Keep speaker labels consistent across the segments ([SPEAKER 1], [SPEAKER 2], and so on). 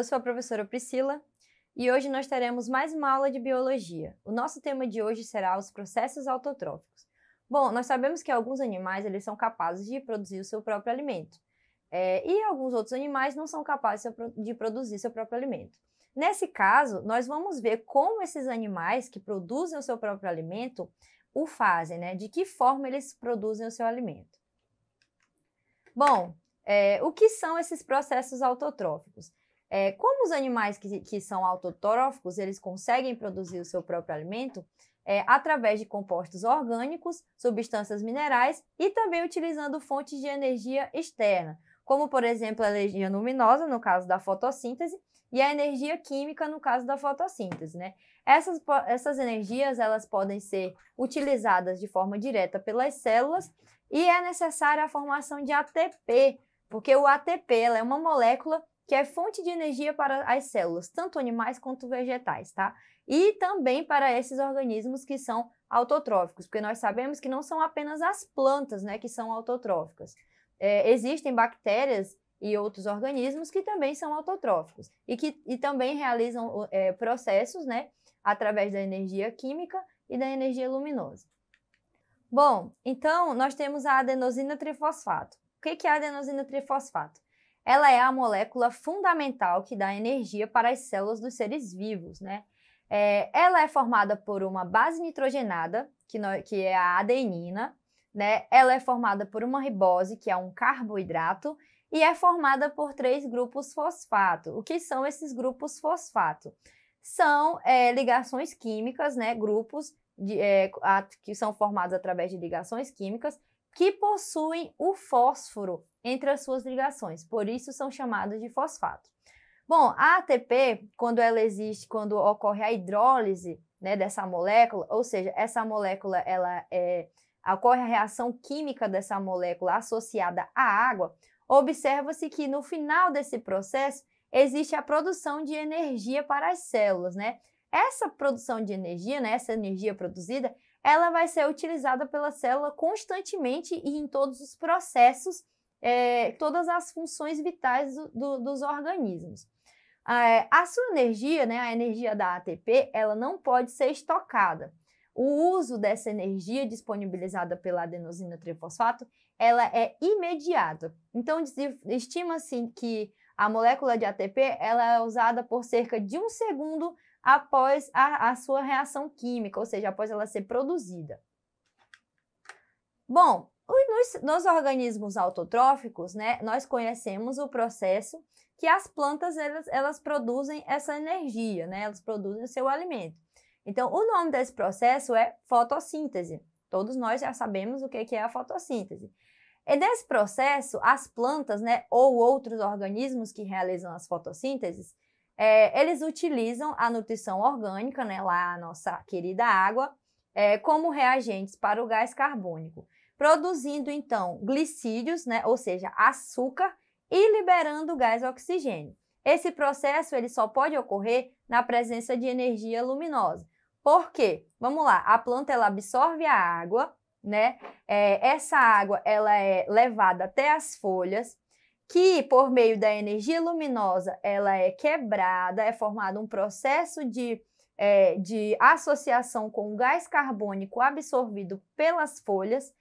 [SPEAKER 1] Eu sou a professora Priscila e hoje nós teremos mais uma aula de biologia. O nosso tema de hoje será os processos autotróficos. Bom, nós sabemos que alguns animais eles são capazes de produzir o seu próprio alimento é, e alguns outros animais não são capazes de produzir seu próprio alimento. Nesse caso, nós vamos ver como esses animais que produzem o seu próprio alimento o fazem, né? De que forma eles produzem o seu alimento. Bom, é, o que são esses processos autotróficos? É, como os animais que, que são autotróficos, eles conseguem produzir o seu próprio alimento é, através de compostos orgânicos, substâncias minerais e também utilizando fontes de energia externa, como por exemplo a energia luminosa, no caso da fotossíntese, e a energia química, no caso da fotossíntese. Né? Essas, essas energias elas podem ser utilizadas de forma direta pelas células e é necessária a formação de ATP, porque o ATP é uma molécula que é fonte de energia para as células, tanto animais quanto vegetais, tá? E também para esses organismos que são autotróficos, porque nós sabemos que não são apenas as plantas, né, que são autotróficas. É, existem bactérias e outros organismos que também são autotróficos e que e também realizam é, processos, né, através da energia química e da energia luminosa. Bom, então nós temos a adenosina trifosfato. O que é a adenosina trifosfato? Ela é a molécula fundamental que dá energia para as células dos seres vivos, né? É, ela é formada por uma base nitrogenada, que, no, que é a adenina, né? Ela é formada por uma ribose, que é um carboidrato, e é formada por três grupos fosfato. O que são esses grupos fosfato? São é, ligações químicas, né? Grupos de, é, a, que são formados através de ligações químicas que possuem o fósforo entre as suas ligações, por isso são chamados de fosfato. Bom, a ATP, quando ela existe, quando ocorre a hidrólise né, dessa molécula, ou seja, essa molécula ela é, ocorre a reação química dessa molécula associada à água, observa-se que no final desse processo existe a produção de energia para as células, né? Essa produção de energia, né, essa energia produzida, ela vai ser utilizada pela célula constantemente e em todos os processos, é, todas as funções vitais do, do, dos organismos. A, a sua energia, né, a energia da ATP, ela não pode ser estocada. O uso dessa energia disponibilizada pela adenosina trifosfato, ela é imediata. Então, estima-se que a molécula de ATP ela é usada por cerca de um segundo após a, a sua reação química, ou seja, após ela ser produzida. Bom, nos, nos, organismos autotróficos, né, nós conhecemos o processo que as plantas elas, elas produzem essa energia, né, elas produzem o seu alimento. Então, o nome desse processo é fotossíntese. Todos nós já sabemos o que é a fotossíntese. E é desse processo, as plantas, né, ou outros organismos que realizam as fotossínteses, é, eles utilizam a nutrição orgânica, né, lá a nossa querida água, é, como reagentes para o gás carbônico, produzindo então glicídios, né, ou seja, açúcar, e liberando gás oxigênio. Esse processo ele só pode ocorrer na presença de energia luminosa. Por quê? Vamos lá, a planta ela absorve a água né? É, essa água ela é levada até as folhas, que por meio da energia luminosa ela é quebrada, é formado um processo de, é, de associação com o gás carbônico absorvido pelas folhas.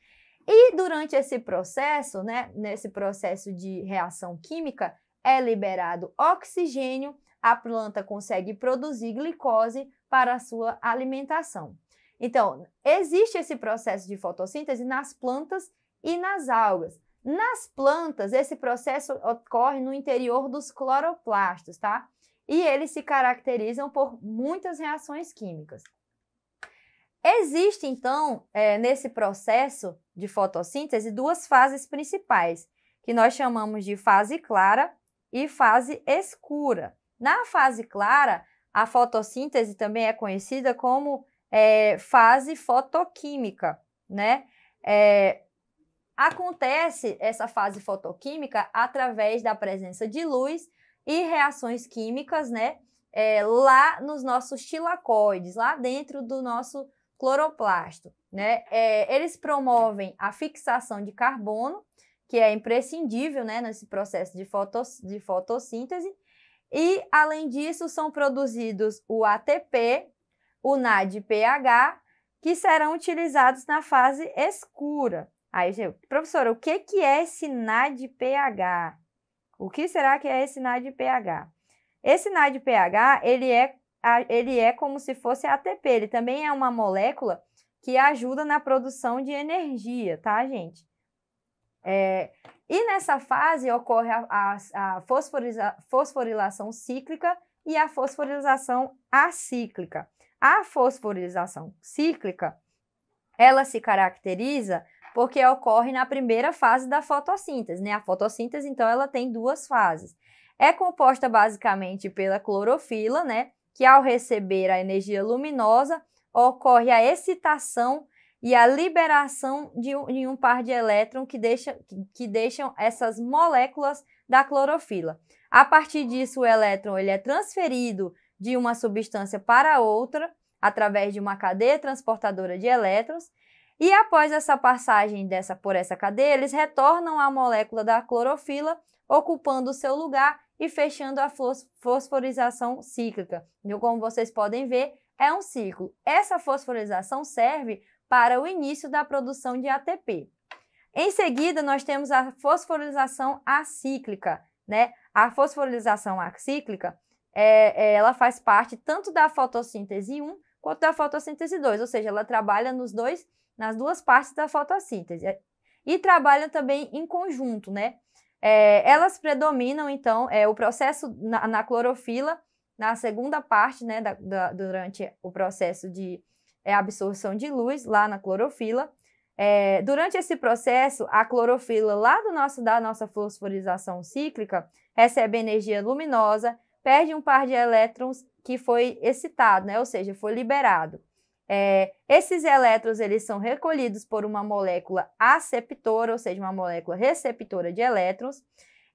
[SPEAKER 1] E durante esse processo, né, nesse processo de reação química, é liberado oxigênio, a planta consegue produzir glicose para a sua alimentação. Então, existe esse processo de fotossíntese nas plantas e nas algas. Nas plantas, esse processo ocorre no interior dos cloroplastos, tá? E eles se caracterizam por muitas reações químicas. Existe, então, é, nesse processo de fotossíntese, duas fases principais, que nós chamamos de fase clara e fase escura. Na fase clara, a fotossíntese também é conhecida como é, fase fotoquímica, né? É, acontece essa fase fotoquímica através da presença de luz e reações químicas, né? É, lá nos nossos tilacoides, lá dentro do nosso cloroplasto, né? É, eles promovem a fixação de carbono, que é imprescindível, né, nesse processo de, fotos, de fotossíntese. E, além disso, são produzidos o ATP, o NAD pH, que serão utilizados na fase escura. Aí, professora, o que, que é esse NAD pH? O que será que é esse NAD pH? Esse NAD pH, ele é, ele é como se fosse ATP, ele também é uma molécula que ajuda na produção de energia, tá, gente? É, e nessa fase ocorre a, a, a fosforilação cíclica e a fosforilação acíclica. A fosforilação cíclica, ela se caracteriza porque ocorre na primeira fase da fotossíntese, né? A fotossíntese, então, ela tem duas fases. É composta basicamente pela clorofila, né? Que ao receber a energia luminosa, ocorre a excitação e a liberação de um, de um par de elétrons que, deixa, que, que deixam essas moléculas da clorofila. A partir disso, o elétron ele é transferido de uma substância para outra através de uma cadeia transportadora de elétrons. E após essa passagem dessa por essa cadeia, eles retornam à molécula da clorofila, ocupando o seu lugar e fechando a fosforização cíclica. Então, como vocês podem ver, é um ciclo. Essa fosforização serve para o início da produção de ATP. Em seguida, nós temos a fosforização acíclica, né? A fosforização acíclica é, é, ela faz parte tanto da fotossíntese 1 quanto da fotossíntese 2, ou seja, ela trabalha nos dois, nas duas partes da fotossíntese é, e trabalha também em conjunto, né? É, elas predominam, então, é, o processo na, na, clorofila, na segunda parte, né, da, da, durante o processo de é, absorção de luz lá na clorofila. É, durante esse processo, a clorofila lá do nosso, da nossa fosforização cíclica recebe energia luminosa, perde um par de elétrons que foi excitado, né? ou seja, foi liberado. É, esses elétrons eles são recolhidos por uma molécula aceptora, ou seja, uma molécula receptora de elétrons,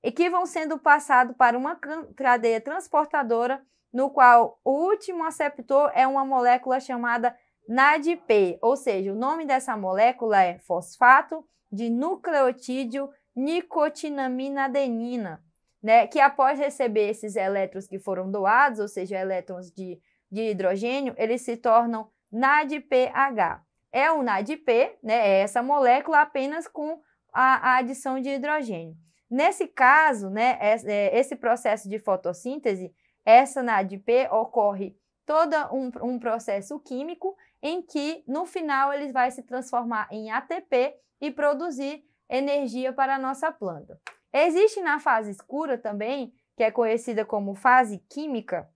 [SPEAKER 1] e que vão sendo passados para uma cadeia transportadora, no qual o último aceptor é uma molécula chamada NADP, ou seja, o nome dessa molécula é fosfato de nucleotídeo nicotinamina adenina né, que após receber esses elétrons que foram doados, ou seja, elétrons de, de hidrogênio, eles se tornam NADPH. É o NADP, né, é essa molécula apenas com a, a adição de hidrogênio. Nesse caso, né, é, esse processo de fotossíntese, essa NADP ocorre todo um, um processo químico em que, no final, ele vai se transformar em ATP e produzir energia para a nossa planta. Existe na fase escura também, que é conhecida como fase química,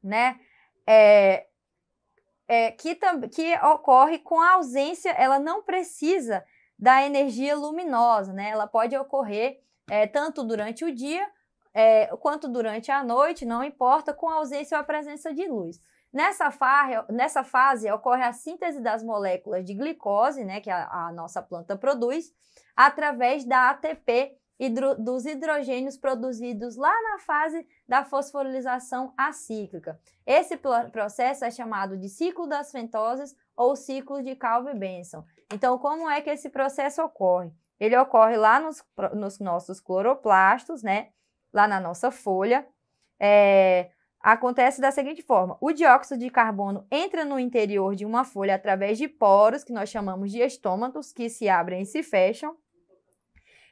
[SPEAKER 1] né? É, é, que, que ocorre com a ausência, ela não precisa da energia luminosa, né? Ela pode ocorrer é, tanto durante o dia é, quanto durante a noite, não importa, com a ausência ou a presença de luz. Nessa, fa nessa fase ocorre a síntese das moléculas de glicose, né, que a, a nossa planta produz, através da ATP hidro, dos hidrogênios produzidos lá na fase da fosforilação acíclica. Esse processo é chamado de ciclo das fentoses ou ciclo de Calvi-Benson. Então, como é que esse processo ocorre? Ele ocorre lá nos, nos nossos cloroplastos, né? Lá na nossa folha. É, acontece da seguinte forma: o dióxido de carbono entra no interior de uma folha através de poros, que nós chamamos de estômatos, que se abrem e se fecham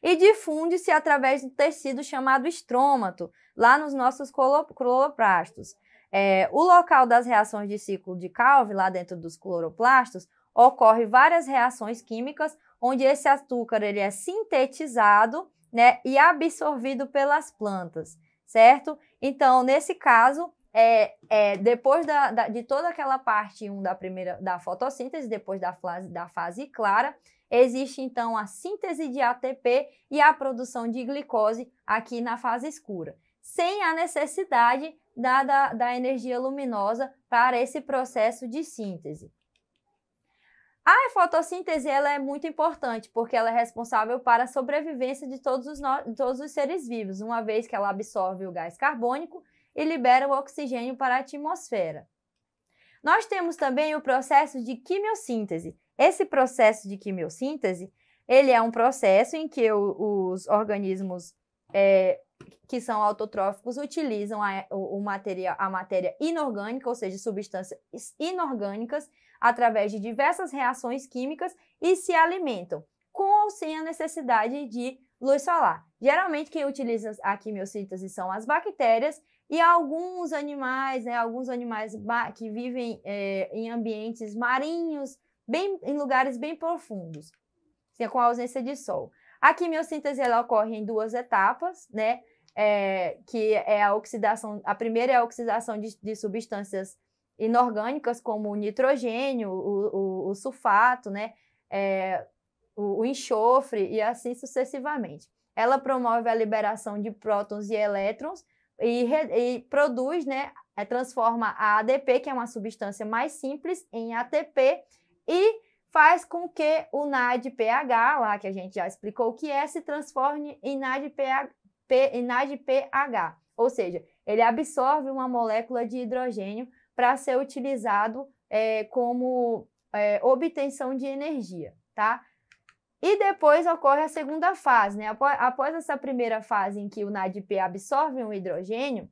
[SPEAKER 1] e difunde-se através do tecido chamado estrômato, lá nos nossos cloroplastos. É, o local das reações de ciclo de Calve, lá dentro dos cloroplastos, ocorre várias reações químicas, onde esse açúcar ele é sintetizado né, e absorvido pelas plantas, certo? Então, nesse caso, é, é, depois da, da, de toda aquela parte 1 um da primeira da fotossíntese, depois da fase, da fase clara, existe então a síntese de ATP e a produção de glicose aqui na fase escura, sem a necessidade da, da, da energia luminosa para esse processo de síntese. A fotossíntese ela é muito importante porque ela é responsável para a sobrevivência de todos os, no... todos os seres vivos, uma vez que ela absorve o gás carbônico e libera o oxigênio para a atmosfera. Nós temos também o processo de quimiossíntese. Esse processo de quimiossíntese, ele é um processo em que o, os organismos é, que são autotróficos utilizam a, o, o material, a matéria inorgânica, ou seja, substâncias inorgânicas, através de diversas reações químicas e se alimentam, com ou sem a necessidade de luz solar. Geralmente, quem utiliza a quimiossíntese são as bactérias, e alguns animais, né, alguns animais que vivem é, em ambientes marinhos, bem, em lugares bem profundos, com ausência de sol. A quimiossíntese ela ocorre em duas etapas, né? É, que é a oxidação, a primeira é a oxidação de, de substâncias inorgânicas, como o nitrogênio, o, o, o sulfato, né? É, o, o enxofre e assim sucessivamente. Ela promove a liberação de prótons e elétrons e, e produz, né, é, transforma a ADP, que é uma substância mais simples, em ATP e faz com que o NADPH, lá que a gente já explicou o que é, se transforme em NADPH, em NADPH. Ou seja, ele absorve uma molécula de hidrogênio para ser utilizado é, como é, obtenção de energia, tá? E depois ocorre a segunda fase, né? Após essa primeira fase em que o NADP absorve um hidrogênio,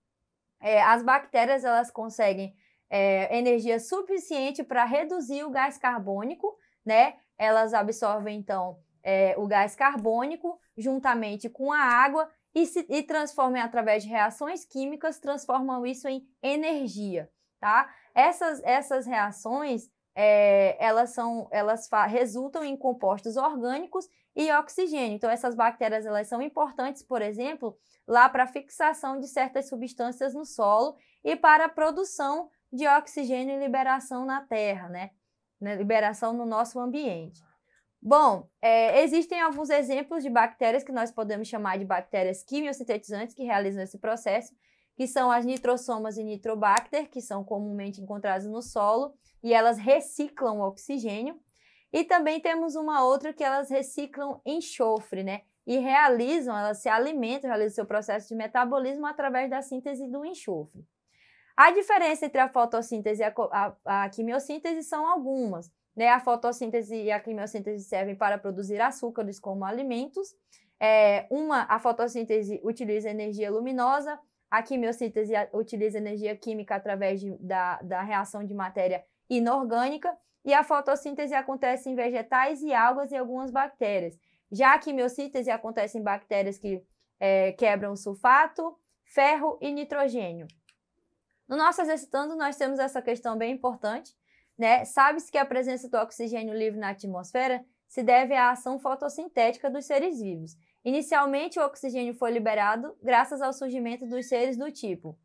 [SPEAKER 1] é, as bactérias elas conseguem é, energia suficiente para reduzir o gás carbônico, né? Elas absorvem então é, o gás carbônico juntamente com a água e, se, e transformam através de reações químicas, transformam isso em energia, tá? Essas, essas reações é, elas são, elas resultam em compostos orgânicos e oxigênio. Então, essas bactérias elas são importantes, por exemplo, lá para a fixação de certas substâncias no solo e para a produção de oxigênio e liberação na terra, né? né? Liberação no nosso ambiente. Bom, é, existem alguns exemplos de bactérias que nós podemos chamar de bactérias quimiosintetizantes que realizam esse processo, que são as nitrosomas e nitrobacter, que são comumente encontradas no solo, e elas reciclam o oxigênio. E também temos uma outra que elas reciclam enxofre, né? E realizam, elas se alimentam, realizam seu processo de metabolismo através da síntese do enxofre. A diferença entre a fotossíntese e a, a, a quimiossíntese são algumas. Né? A fotossíntese e a quimiossíntese servem para produzir açúcares como alimentos. É, uma, a fotossíntese utiliza energia luminosa, a quimiossíntese utiliza energia química através de, da, da reação de matéria inorgânica e a fotossíntese acontece em vegetais e algas e algumas bactérias. Já a quimiossíntese acontece em bactérias que é, quebram sulfato, ferro e nitrogênio. No nosso exercitando, nós temos essa questão bem importante, né? Sabe-se que a presença do oxigênio livre na atmosfera se deve à ação fotossintética dos seres vivos. Inicialmente, o oxigênio foi liberado graças ao surgimento dos seres do tipo.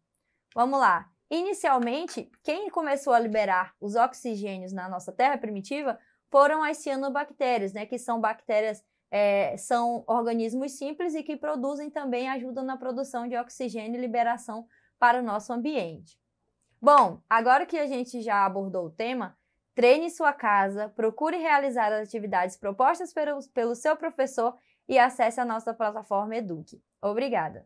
[SPEAKER 1] Vamos lá. Inicialmente, quem começou a liberar os oxigênios na nossa Terra primitiva foram as cianobactérias, né, que são bactérias, é, são organismos simples e que produzem também, ajudam na produção de oxigênio e liberação para o nosso ambiente. Bom, agora que a gente já abordou o tema, Treine sua casa, procure realizar as atividades propostas pelo, pelo seu professor e acesse a nossa plataforma Eduque. Obrigada!